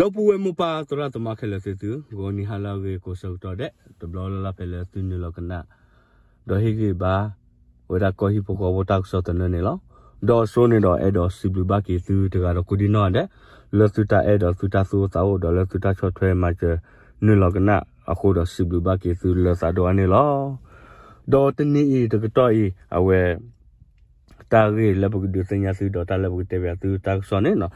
တော့ပူဝဲမပါသရတမခဲလက်စစ်သူဂေါနီဟာလာဝေကိုစောက်တော့တဲ့တဘလလဖဲလက်သူနလကနာတော့ဟိကေပါဝေတာကိုဟိပကောဝတာဆောတနနေလောတော့ဆိုးနေတော့အဲ့တော့စီဘလူဘကီသူတကတော့ကုဒီနော်တဲ့လက်သူတာအဲ့တော့သူတာဆိုးသာတော့လက်သူတာချောထွဲမှာကျနလကနာအခုတော့စီဘလူဘကီသူလက်သာတော့နေလောတော့တနေ့ဤတကတော့ဤအဝဲတာရီလက်ပုတ်ဒုစညာသူတော့တာလက်ပုတ်တဲ့ပြသူတာဆောနေနော်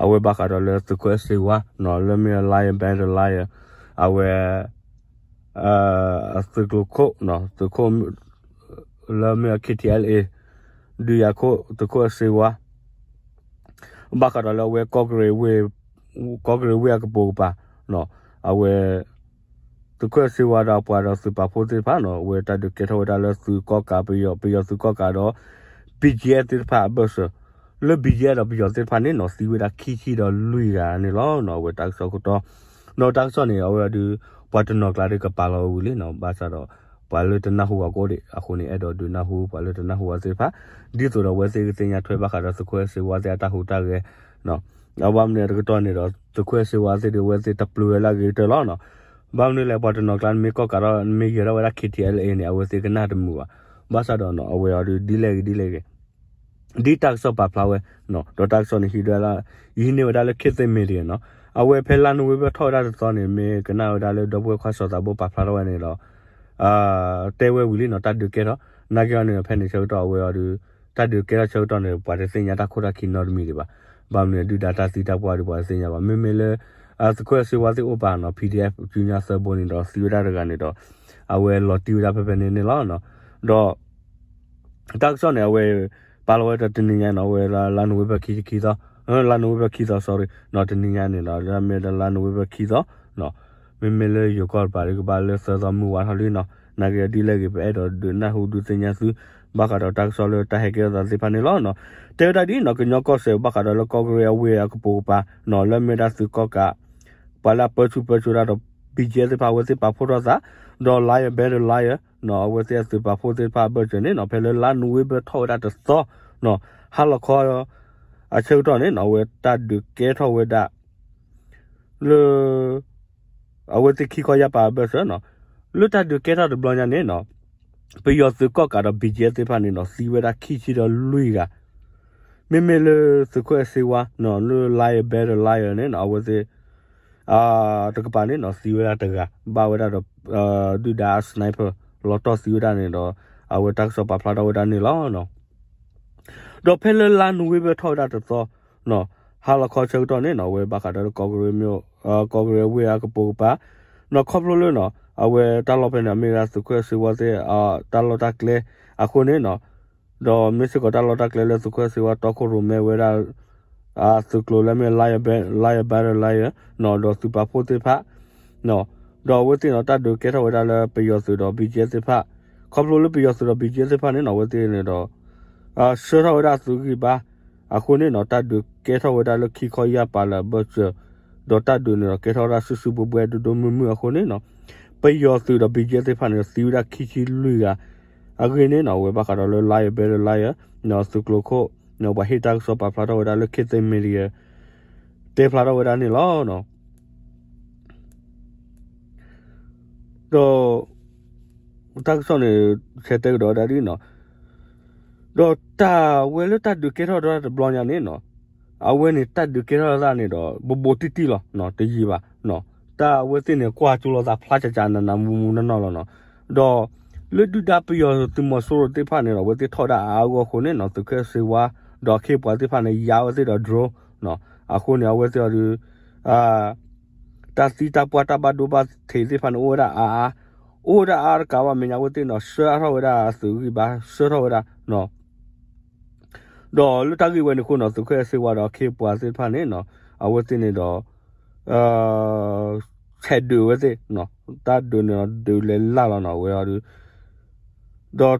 အဝဲဘာကတော့လဲသကွဲစီဝါနော်လမီလိုင်ဘန်ဒလိုင်အဝဲအာသကလကိုနော်သကိုလမီကတီအယ်အေဒီယကိုသကွဲစီဝါဘာကတော့လဲဝဲကော့ဂရီဝဲကော့ဂရီဝဲကပူပါနော်အဝဲသူကစီဝါတာပွာတော့စူပါဖိုတိဖာနော်ဝေတတုကေထောတာလစူကောကာပြီးရောပြီးရောစူကောကာတော့ PGA တိဖာဘဆလဘီရတော့ပြီးတော့စေဖာနေနော်စီဝေတာခီခီတော့လူရနေလောနော်ဝေတက်ဆော့ကတော့နော်တက်ဆော့နေရောဒီဘတ်တနော်ကလာတွေကပါလောဘူးလေနော်ဘာသာတော့ဘာလို့တနဟူကောတဲ့အခုနေအဲ့တော့ဒနဟူဘာလို့တနဟူစေဖာဒီဆိုတော့ဝဲစေစင်ညာထွဲပါခါတော့စခွဲစေဝါစရတဟူတက်ရဲ့နော်နောက်ဘာမနေတော့တော့နေတော့စခွဲစေဝါစေတွေဝဲစေတပလူရလာကြီးတော်လောနော်ဘာမနေလဲဘတ်တနော်ကလာမေကောကတော့မေရတော့ရခီတီအယ်အင်းအဝဲစေကနာတမူပါဘာသာတော့နော်အဝဲရဒီဒီလေဒီလေ detox of flower no detox on hidala yini wada le kit million no awe phelan we be thoda to ne me kana wada le dobwe khwa so da bo pa flower ne lo a tewe wili no tadu ke ro na ke ne phe ne chou to awe ru tadu ke ro chou to ne pa de sin ya ta khora ki no mi de ba ba ne du data si ta bwa ru ba sin ya ba me me le a square si wa si o ba no pdf junior sub bo ni do si wada ga ne do awe lo ti wada pe pe ne ne lo no do detox on ne awe ပါလဝဲတတင်းညာနော်ဝဲလာလန်ဝဲဘခီခီသာလန်ဝဲဘခီသာ sorry နော်တင်းညာနေနော်လာမဲလန်ဝဲဘခီသာနော်မင်းမလေးရကောပါလေကပါလေဆာသမူဝါဟာလီနော်နာဂရတီလေကပဲတော့နာဟုဒူစညာစုဘာကတော့တက်ဆော်လတဟဲကဲဒါစီဖာနီလောနော်တေတာဒီနော်ကညောကော့ဆေဘာကတော့လကောဂရဝေအကပူပါနော်လမေဒါစုကောကပါလာပချူပချူရာတော့ BJ စပါဝစပါဖို့တော့သာတော့ liar better liar နော်ဝက်ဆက်စပါဖို့စပါဘတ်ချနေနော်ဖဲလာနူဝေဘထောဒါတသောနော်ဟာလခေါ်အချုတ်တော့နေနော်ဝဲတတ်ဒုကဲထောဝဲဒါလေအဝဲတခိခေါ်ရပါဘတ်ဆိုနော်လွတ်တတ်ဒုကဲထောဒဘလညာနေနော်ပီယောစကော့ကတော့ဘီဂျေတေဖာနေနော်စီဝဲဒါခိချီတော့လွိကမေမေလစကွဲစီဝါနော်လွလိုက်ဘဲလိုက်နေနော်ဝဲစီအာတကပါနေနော်စီဝဲဒါတကဘာဝဲဒါတော့ဒူဒါစနိုက်ပါလော်တော့စီဝဒနေတော့အဝတက်ဆောပါဖလာတော့ဝဒနေလောနော်တော့ဖဲလလန်ဝေဘထောက်တာတော့နော်ဟာလခေါ်ချက်တော့နေနော်ဝေဘခါတော့ကော်ဂရီမျိုးအာကော်ဂရီဝေအကပူပါနော်ခေါပလိုလို့နော်အဝဲတက်လော့ဖဲနေအမေရာစကွဲစီဝတဲ့အာတက်လော့တက်လေအခုနေနော်တော့မစ္စကတက်လော့တက်လေလေစကွဲစီဝတော့ကိုရမဲဝဲတာအာစကလိုလည်းမဲလိုက်ဘဲလိုက်ဘဲလိုက်နော်တော့စူပါဖိုတေဖာနော်တော်ဝဲတင်တော့တတ်တူကဲတော်ဝဲတာလဲပီယောဆိုတော့ BGS ဖတ်ခေါပလိုလပီယောဆိုတော့ BGS ဖတ်နေတော့ဝဲတင်နေတော့အာရှောတော်ဝဲတာစုကြီးပါအခုနေတော့တတ်တူကဲတော်ဝဲတာလဲခီခေါ်ရပါလာဘတ်ဒေါ်တတ်တူနေတော့ကဲတော်ရာဆူဆူပွဲတူတူမူမူအခုနေတော့ပီယောဆိုတော့ BGS ဖတ်နေတော့စီဝရခီချီလူကအခုနေတော့ဝဲပါကတော့လိုင်ဘယ်လိုင်နော်စုကလိုခိုနော်ဘာဟီတာဆိုပါဖလာတော်ဝဲတာလဲခေသိမီရီတေဖလာတော်ဝဲတာနေလောနော်တော့တက်ဆောင်နေချက်တက်တော့ဒါဒီနော်တော့တာဝဲလို့တတ်ဒုကေတော့တော့ဘလောင်ညာနေနော်အဝဲနေတတ်ဒုကေတော့လာနေတော့ဘဘတီတီလားနော်တကြီးပါနော်တာဝဲတင်နေကွာကျူလို့သာဖလားချာချာနာနာမူမူနော်နော်နော်တော့လွတ်တူတာပြောသူမဆိုးတေဖာနေတော့ဝဲတိထော်တာအာကိုခုနေနော်သူခဲစေဝါတော့ခေပွားတေဖာနေရာဝဲတိတော့ draw နော်အခုနေဝဲတိတော့အာတာစီတာပွာတာဘဒူဘသေးစီဖန်အိုရာအာအိုရာအာကာဝမညာဝတိနော်ဆွဲရောရာသူကြီးပါဆွဲရောရာနော်တော့လူတကြီးဝင်ခုနော်သူခဲစေဝါတော့ခေပွာစေဖန်နေနော်အဝတိနေတော့အာချက်ဒူဝစေနော်တတ်ဒူနော်ဒူလေလာလာနော်ဝေရာဒူတော့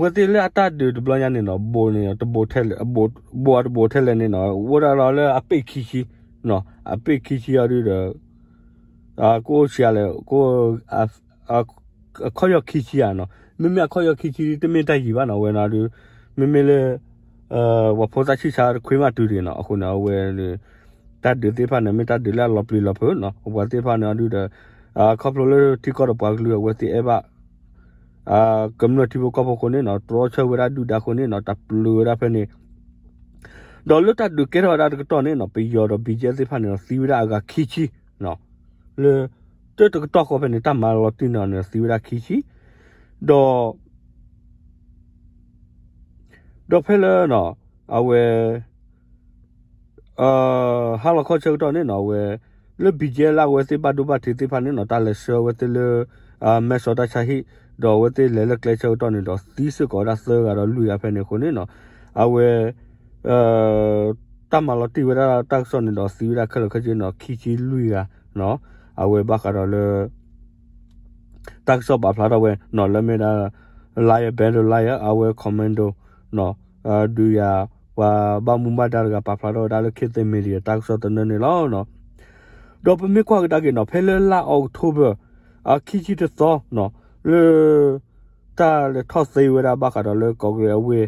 ဝတိလေအတတ်ဒူဘလညာနေနော်ဘိုနေနော်တဘိုထဲလေဘိုဘိုဘိုထဲလေနေနော်ဝရာလာလေအပိတ်ခီခီနော်အပိတ်ခီခီရတဲ့အာကိုချီရလဲကိုအခေါ်ရခီချီရနော်မင်းမခေါ်ရခီချီတမင်တိုက်ကြီးပါနော်ဝယ်နာလူမင်းမလဲအာဝဖောသားချီချာခွေးမတူတယ်နော်အခုနော်ဝယ်လူတတ်ဒီတေဖာနမတတ်ဒီလာလော်ပလီလော်ဖောနော်ဝယ်တေဖာနော်လူတအာခေါပလိုလူတီကောတော့ပါကလူဝယ်တီအဘအာကမ္နတီဘကပကိုနေနော်တရောချဝရဒူဒါကိုနေနော်တပလူရဖနေဒေါ်လတ်တူကေရောဒါကတော့နေနော်ပီယောတော့ဘီဂျေစီဖာနေနော်စီဝရကခီချီနော်လေတက်တော့ကောပဲနေတာမာလော်တင်နော်စီဝရာခီချီတော့တော့ဖဲလဲနော်အဝဲအာဟာလခေါ်ချက်တော့နေနော်ဝဲလေဘီဂျဲလာဝဲစီပါဒူပါတီတီဖာနေနော်တာလဲရှောဝဲတလေအာမဲဆောတာချာဟီတော့ဝဲတလေလက်ကလက်ချက်တော့နေတော့စီစကောဒါဆာကတော့လူရဖဲနေခုနေနော်အဝဲအာတမလာတီဝဲတာတက်ဆောနေတော့စီဝရာခက်ခက်ချင်းနော်ခီချီလူရနော်အဝဲဘကတော့လေတက်ဆော့ပါဖလာတော့ဝဲနော်လမေတာလာရဘဲလိုလာရအဝဲကွန်မန်ဒိုနော်အဒူယာဝါဘာမူမတာကပါဖလာတော့ဒါလခေသိမီလီတက်ဆော့တနေနေလောနော်ဒေါ်ပမီကွာကတာကေနော်ဖဲလလာအောက်တိုဘာအခီချီတသောနော်လေတာလေထော့စေးဝဲတာဘကတော့လေကော်ဂရဝဲ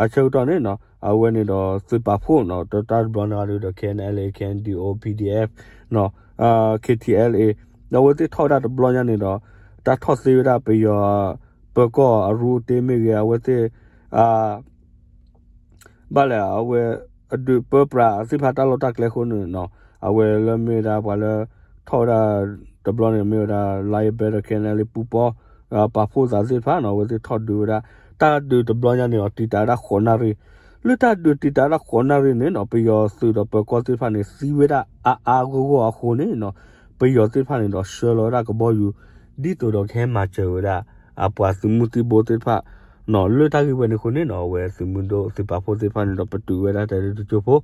အချုပ်တော့နေနော်အဝဲနေတော့စပါဖို့နော်ဒေါ်တာဘန်နာလေးတော့ KNL KNDO PDF နော်အာ KTLA တော့ဝတိထောက်တာဘလော့ရနေတော့တာထော့စေရပြရောဘကောအရူတေမေရဝတိအာဘာလဲအဝဲအဒူပပရာစိဖာတလောက်တက်လေခုနော်အဝဲလမေတာဘာလဲထော်တာဒဘလနေမေတာလိုက်ဘယ်ကန်လေပူပေါ်ပါဖို့သာစိဖာနော်ဝတိထော်ဒူတာတာဒူဒဘလညာနေတော့တီတာတာခေါ်နာရီလွတ်တာဒူတီတာရခေါ်နာရင်းနော်ပီယောဆူတော့ပကောစစ်ဖာနေစီဝေတာအာအာကိုကိုအခုနေနော်ပီယောစစ်ဖာနေတော့ရှယ်လော်ရာကဘောယူဒီတိုတော့ခဲမှာချေဝရာအပွားစမှုတီဘိုစစ်ဖာနော်လွတ်တာကိဝဲနေခုနေနော်ဝဲစမှုတို့စစ်ပါဖို့စစ်ဖာနေတော့ပတူဝဲတာတဲ့တူချိုဖို့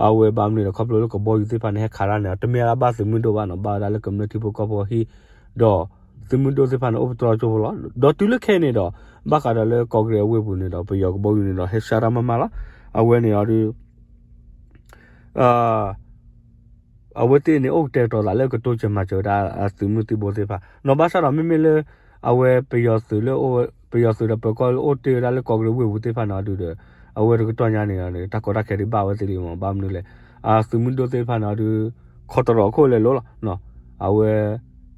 အဝဲဘာမနေတော့ကပလိုကဘောယူစစ်ဖာနေခါရနေတမရဘာစမှုတို့ဘာနော်ဘာလာလကမ္နတီဘိုကဘောဟီတော့စမှုတို့စစ်ဖာနေဥပတော်ချိုဖို့လောတော့တူလခဲနေတော့ဘာကရလေကော့ဂရဝေဘူးနေတော့ဘယောကဘုံနေတော့ဟေရှာရမမလာအဝဲနေရဒီအာအဝဲတင်နေအုတ်တဲတော်လာလေကတိုးချင်မှကြောဒါသူမှုတိဘောသေးပါနော်ဘာရှာတော့မင်းမလေအဝဲပယောစုလေအိုပယောစုရပကောအိုတဲလာလေကော့ဂရဝေဘူးသေးပါနော်ဒူတယ်အဝဲကတော့ညာနေရတယ်တကောရခဲဒီဘာဝဲတိလီမဘာမလို့လေအာသူမှုတိုးသေးပါနော်ဒူခေါ်တော်ခိုလေလောနော်အဝဲ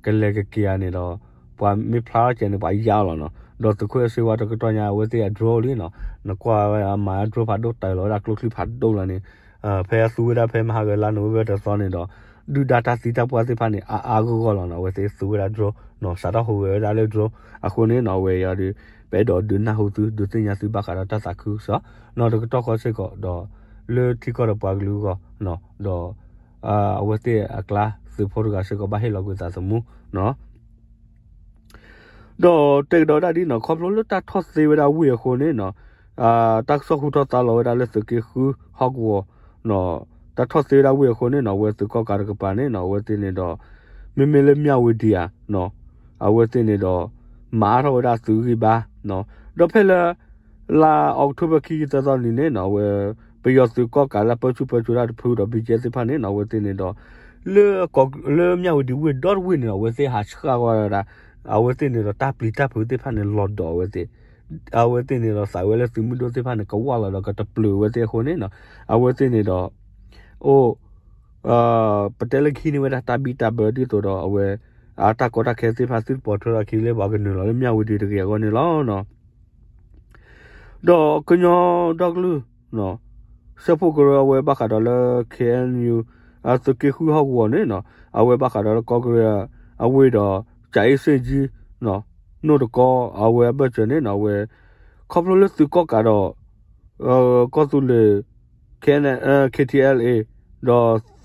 ကလေးကကီယာနေတော့ဘာမဖလားကျန်ဘာရလာနော်တော့တခွေဆွေဝါတကတော့ညာဝဲစီအဒရောလီနော်နကွာမာဒရောဖတ်တော့တိုင်လောဒါကလုတ်လိဖတ်တော့လာနေအဖဲဆူဝဒါဖဲမဟာကလာနိုဘဲတဆောင်းနေတော့ဒူဒါတာစီတာပွားစီဖာနေအာအာကိုကောလောနော်ဝဲစီဆူဝဒါဒရောနော်စာတော့ဟိုဝဲဒါလေဒရောအခုနေနော်ဝဲရဒီဘဲတော့ဒူနာဟိုသူဒူစညာစီဘကာတာတသခုဆောနော်တော့တော့ကောစစ်ကောတော့လေတီကောပွားကလူကောနော်တော့အာဝဲစီအကလာစူဖို့ကစစ်ကောဘာဟဲလောကဇာစမှုနော်တော့တက်တော့ဒါဒီနော်ခေါပလိုလတာထော့စေဝဒါဝေခိုနေနော်အာတက်ဆော့ခုတော့တာလောဒါလက်စကေခုဟော့ကောနော်တထော့စေဒါဝေခိုနေနော်ဝဲစကောကာရကပါနေနော်ဝဲတင်နေတော့မေမေလေးမြဝေဒီယာနော်အဝဲတင်နေတော့မာရောဒါသူကြီးပါနော်တော့ဖဲလာလာအောက်တိုဘာကီတာတာနေနော်ဝဲပျော်သူကောကာလာပချူပချူရာဖူတော့ဘီဂျက်စဖာနေနော်ဝဲတင်နေတော့လေကောလေမြဝေဒီဝေဒေါ်ဝေနော်ဝဲစေဟာချခါဝါရာအဝဲတင်နေတော့တပ်ပလီတပ်ဖူတေဖာနေလော်ဒော်ဝဲတေအဝဲတင်နေတော့စာဝဲလဲသူမှုတို့တေဖာနေကဝါလာတော့ကတပလူဝဲတေခုန်နေနော်အဝဲတင်နေတော့အိုအာပတဲလခီနေဝဲတာဘီတာဘာဒီတို့တော့အဝဲအာတာကောတာခဲတေဖာစစ်ပေါ်ထရာခီလဲဘာကနေလော်လဲမြဝတီတကယ်ကောနေလောနော်တော့ကညောဒေါကလူနော်စပုကရဝဲဘာခါတော့လဲ KNU အစကေခုဟောက်ကောနေနော်အဝဲဘာခါတော့ကောကရအဝဲတော့자이세지 너, 노도거아웨버전에나웨커플러스거가로어거슬레켄 KTLA 너스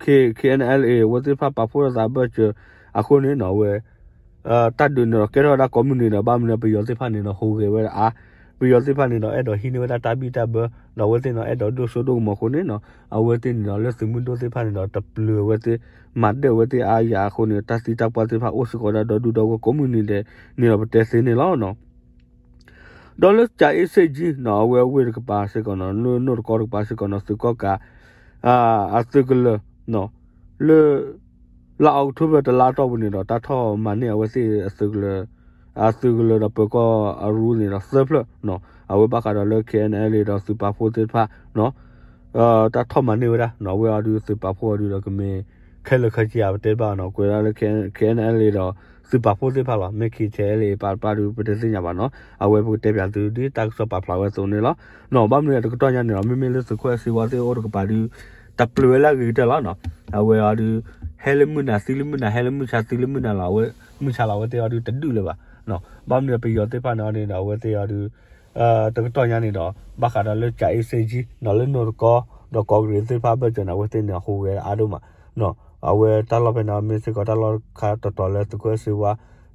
K KNLA 워티파바포라자버저아코네나웨အဲတတ်တယ်နော်ကဲတော့ဒါကွန်မြူနီနာဘာမနာပြောသိဖာနေနော်ဟိုကေပဲအာပြီးတော့သိဖာနေတော့အဲ့တော့ဟီနေဝတာတာပီတာဘတော့ဝတ်တင်တော့အဲ့တော့ဒိုဆိုဒိုမခုန်နေနော်အဝတ်တင်တော့လက်စမှုဒိုသိဖာနေတော့တပလဝတ်တင်မတ်တဲ့ဝတ်တင်အာယာခုန်နေတာစီတာပတ်သိဖာအိုစကောတော့ဒူတော့ကွန်မြူနီတဲ့နေတော့တဲစင်းနေလောက်နော်ဒေါ်လာချာအစ်စကြီးနော်ဝဲဝဲကပါစကောနော်နိုနိုကောပါစကောနော်စကောကအာအစကလနော်လေလာအောက်တိုဘာတလာတော့ဝင်တော့တတ်တော်မနေဝစီအစကလအဆူကလတော့ပကောအရူနေတော့ဆပ်လနော်အဝဘကတော့လက်ခဲနဲ့လေတော့စူပါဖိုတစ်ဖာနော်အာတတ်ထမနေရနော်ဝေအဒူစူပါဖိုအဒူတော့ကမေခဲလခကြီးအတဲပါနော်ကိုရလက်ခဲခဲနဲ့လေတော့စူပါဖိုတစ်ဖာလားမခီချဲလေပါပါဒူပတစညာပါနော်အဝေဘုတက်ပြသူဒီတက်ဆော့ပါဖလာဝဲစုံနေလားနော်ဘာမလို့တော့ညနေတော့မင်းမင်းလေးစခွဲစီဝါသေးအော်ကပါဒူတပလွယ်လာကြီးတက်လားနော်အဝေအဒူဟဲလမနာစီလမနာဟဲလမချာစီလမနာလာဝဲမချာလာဝဲတဲအဒူတတူလေပါနော်ဘာမလို့ပြရတဲ့ပါနာနေတော့ဝဲတရားသူအာတကတော့ညာနေတော့ဘာခါတော့လဲကြိုက်စေကြီးနော်လဲနော်ကောတော့ကောဂရီသေဖာဘကျွန်တော်ဝဲတင်ဟိုဝဲအားလုံးမှာနော်အဝဲတလပနာမစ်ကတလခါတော်တော်လဲသူကစီဝါ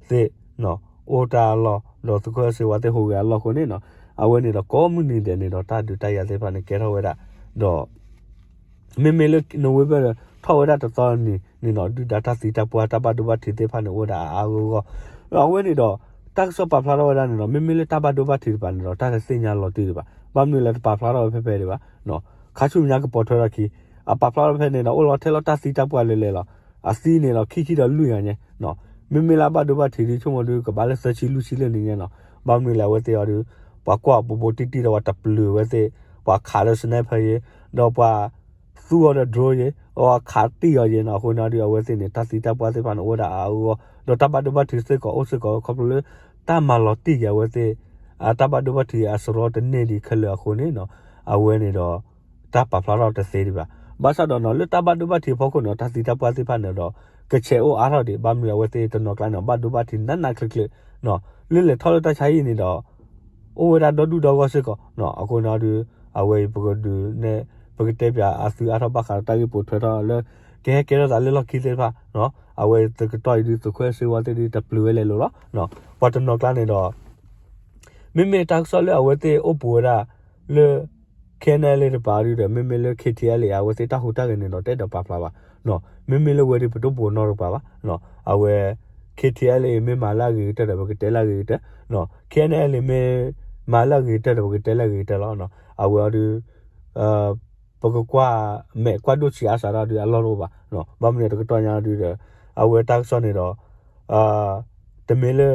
သေနော်အိုတာလောတော့သူကစီဝါတဲ့ဟိုကလောကိုနေနော်အဝဲနေတော့ကောမူနီတဲ့နေတော့တာတူတိုက်ရသေးပါနဲ့ကဲတော့ဝဲတာတော့မေမေလနိုဝဲဘထော်ဝဲတာတော်တော်နေနေတော့ဒူ data စီတာပွားတာပါဒူပါထီသေးဖာနေဝဲတာအာကိုအဝဲနေတော့တက်ဆော့ပါဖလာတော့လာနေတော့မင်းမလေးတပါတော့ပါတီပါနေတော့တက်စင်ညာလော်တီပါဘာမလို့လဲပါဖလာတော့ဖဲဖဲတွေပါနော်ခါချုံညာကပေါ်ထွက်ရခီအပါဖလာတော့ဖဲနေတော့အော်လော်ထဲလော်တက်စီတပ်ပွားလေးလေးလော်အစီနေတော့ခီခီတော့လူရညဲနော်မင်းမလာပါတော့ပါတီတီချုံမလို့ကဘာလဲဆက်ချီလူချီလေးနေညဲနော်ဘာမလို့လဲဝဲတရားတွေပါကွာပပတီတီတော့တပလူဝဲတဲ့ပါခါလို့စနေဖဲရတော့ပါသူ့ရတဲ့ draw ရဟောခါတီရရနော်ခုနတို့ဝဲစင်နေတက်စီတပ်ပွားစေပါနော်ဝဲတာအာဟောတော့တပတ်တပတ်ထိစကောအုပ်စကောခေါပလူတာမလော်တိရဝတဲ့အာတပတ်တပတ်ထိအစရောတနေဒီခလခုန်နေနော်အဝဲနေတော့တပဖလာတော့တစေးဒီပါဘာသာတော့နော်လတပတ်တပတ်ထိဖို့ခုနော်တစီတပတ်စီဖတ်နေတော့ကချေအိုအားတော့ဒီဘာမီဝတဲ့တော့ကလနော်ပတ်တပတ်ထိနတ်နာခလကလနော်လလေထော်တချိုင်းနေတော့အိုဝဲတာတော့တူတော့စကောနော်အခုနော်ဒီအဝဲပကဒူနဲ့ပကတဲ့ပြအစူအားတော့ပါခါတာကြီးပို့ထွက်တော့လောကဲကဲတော့ဒါလေးလောက်ခီးသေးပါနော်အဝဲတကတော်ဒီသခွဲဆွေဝတ်တီ WL လို့နော်နော်ဘတ်တနော်ကလာနေတော့မိမိတက်ဆော်လဲအဝဲတီအိုဘူရာလေခဲနယ်လေးတပါရီတယ်မိမိလေ KTL လေအဝဲတီတဟူတက်နေတော့တက်တော့ပါဖလာပါနော်မိမိလေဝဲတီပတော့ဘူနော်တော့ပါပါနော်အဝဲ KTL လေမိမာလာကြီးတက်တယ်ဘကတဲလာကြီးတက်နော်ခဲနယ်လေမိမာလာကြီးတက်တယ်ဘကတဲလာကြီးတက်တော့နော်အဝဲဒီအာပကကွာမဲကွာဒိုချီအဆာရာဒီအလောလောပါနော်ဘာမနေတကတော်ညာဒီအဝဲတက်ဆော့နေတော့အာတမင်းလေ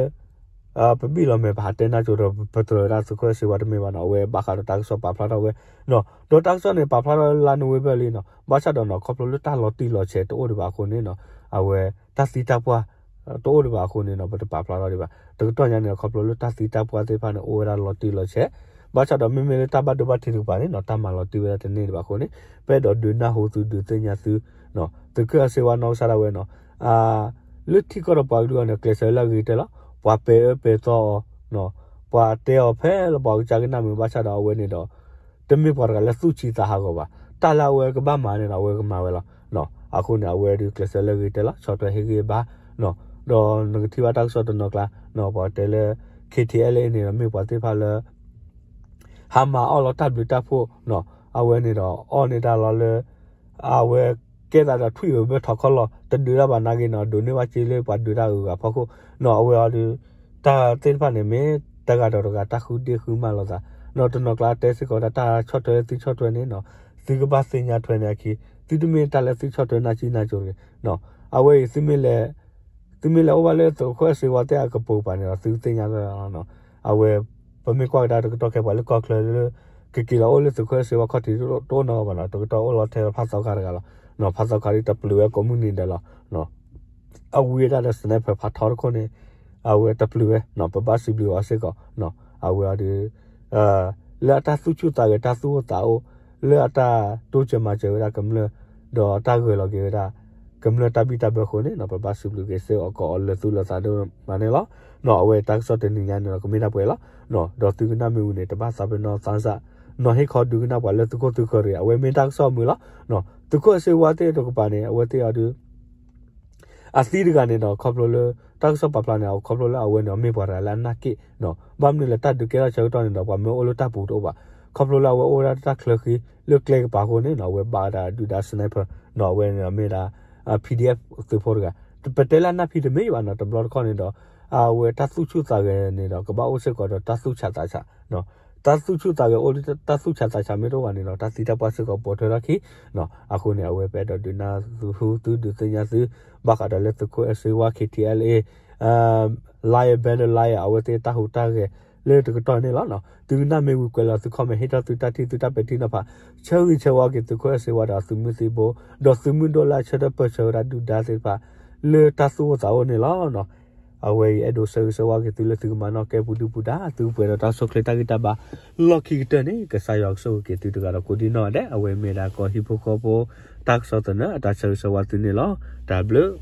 အာပပီလောမဲဘာတဲနာကျတော့ပထရရာစခွဲစီဝတ်မဲပါနော်ဝဲဘာခါတော့တက်ဆော့ပါဖလာတော့ဝဲနော်တော့တက်ဆော့နေပါဖလာတော့လာနဝဲပဲလေးနော်ဘာချတော့နော်ခေါပလိုလတလောတီလောချဲတိုးဒီပါခုနေနော်အဝဲတက်စီတက်ပွားတိုးဒီပါခုနေနော်ဘာပါဖလာတော့ဒီပါတကတော်ညာနေခေါပလိုလတက်စီတက်ပွားသေးပါနော်အိုရာလောတီလောချဲဘာချတော့မမေတဘတ်တဘတ်တီရူပါနေနော်တမလောတီဝဲတဲ့နေတပါခုန်နေပဲတော့ဒွနာဟိုသူဒွတင်ညာသူနော်တကဆေဝါနော်ဆရာဝဲနော်အာလွတ်တီကတော့ပါလူကနေကလဆလာဂီတလာဘွာပေပေတော့နော်ဘွာတဲော်ဖဲလဘောက်ချာကနာမဘာချတော့ဝဲနေတော့တမိဘွာကလက်စုချီတာဟာကောပါတလာဝဲကဘာမာနေတော့ဝဲကမာဝဲလားနော်အခုနာဝဲဒီကလဆလာဂီတလာ software ဟေကေပါနော်တော့ငတိဝတာဆော့တော့နော်ကလာနော်ဘွာတဲလေ KTL နေတော့မိဘွာတေဖာလဲဟာမာအော်လော်တပ်ပြီးတပ်ဖို့နော်အဝဲနေတော့အော်နေတာလော်လေအဝဲကဲတာတော့ထွေဘထောက်ခလော်တဒူရဘာနာကိနော်ဒုန်နေဝချီလေပါဒူရကဖခုနော်အဝဲအော်ဒီတာတင်ဖတ်နေမေတကတော့ကတခုတခုမှလော်သာနော်တနော်ကလာတဲစစ်ကောတာချော့တွဲတိချော့တွဲနေနော်ဒီကပါစင်ညာထွေနေခီတိတမင်းတလည်းတိချော့တွဲနာချီနာကြိုလေနော်အဝဲစိမင်းလေသူမီလောဘလဲတော့ခွဲစီဝတဲ့အကပူပါနေတော့သူတင်ရတော့နော်အဝဲမီကွာဒါတော့ကေပါလကောက်လေကေကီလာအိုလေစခွဲစေဝခတိတော့နော်ဘာလားတော့တော့အော်လာထဲဖတ်ဆောက်ကားကလားနော်ဖတ်ဆောက်ကားတပလူရဲ့ကွန်မြူနီတယ်လားနော်အဝေးကလည်းစနေဖဖတ်တော်ကိုနေအဝေးတပလူရဲ့နော်ပပစီဘလူအစကောနော်အဝေးဒီအာလာတာစုချူတာကတာစုတာအိုလာတာတိုးချမချေရကမလတော့တာကလောကေရာကမ္လတာပိတာဘခုန်နော်ပပစုလူကေဆေအကောလသုလသာဒမနဲလားနော်အဝဲတက်ဆော့တင်ညာနော်ကမေတာပွဲလားနော်ဒေါ်သူကနာမေဦးနေတပစာပနော်စန်းစာနော်ဟေခေါ်ဒုကနာပါလသုကိုသူခရအဝဲမင်းတက်ဆော့မူလားနော်သူကိုဆေဝါတဲ့တော့ပါနေအဝဲတဲ့အတူအသီးကနေတော့ခေါပလိုလတက်ဆော့ပပလာနေခေါပလိုလအဝဲနော်မေပါရလာနာကိနော်ဘာမနလတတ်ဒုကေရချောက်တော့နေတော့ပါမေအိုလိုတပ်ပူတော့ပါခေါပလိုလဝဲအိုရာတက်ခလခီလုကလေပါကိုနေနော်ဝဲပါတာဒူဒါစနိုက်ပါနော်ဝဲနော်မေတာ PDF ကိုဖော်ကတပတဲလာနာဖီတမေယောနော်တဘလော့ခေါနေတော့အာဝဲတသုချုသာကဲနေတော့ကပအိုစစ်ကတော့တသုချတာချနော်တသုချတာကအိုလီတသုချတာချမေတော့ကနေတော့တစီတပတ်စကပေါ်ထရခိနော်အခုနေအဝဲပဲတော့ဒူနာဟူတူဒူတညာစုဘကဒလက်တကိုအစေဝါ KTLA အာ liar banner liar အဝဲတေတာဟူတာကဲလေတကတော်နေလားနော်သူနာမေဝကလာသူခမဟေတာသူတတိသူတပတိနဖာချေဝီချဝါကေသူခွဲစေဝါဒါသူမစီဘောဒေါ်သူမွန်းဒေါ်လာချက်တပချောရာဒူဒါစေဖာလေတဆူဇောနေလားနော်အဝေးအဒိုဆူဆဝါကေသူလသူမနောကေပူဒူပူဒါသူပွေတော့တဆုခလေတကတဘာလော်ကီတနေကဆာယောက်ဆုကေသူတကတော့ကိုဒီနော်တဲ့အဝေးမေတာကောဟီဖိုကောပိုတက်ဆောတနအတဆူဆဝါသူနေလား W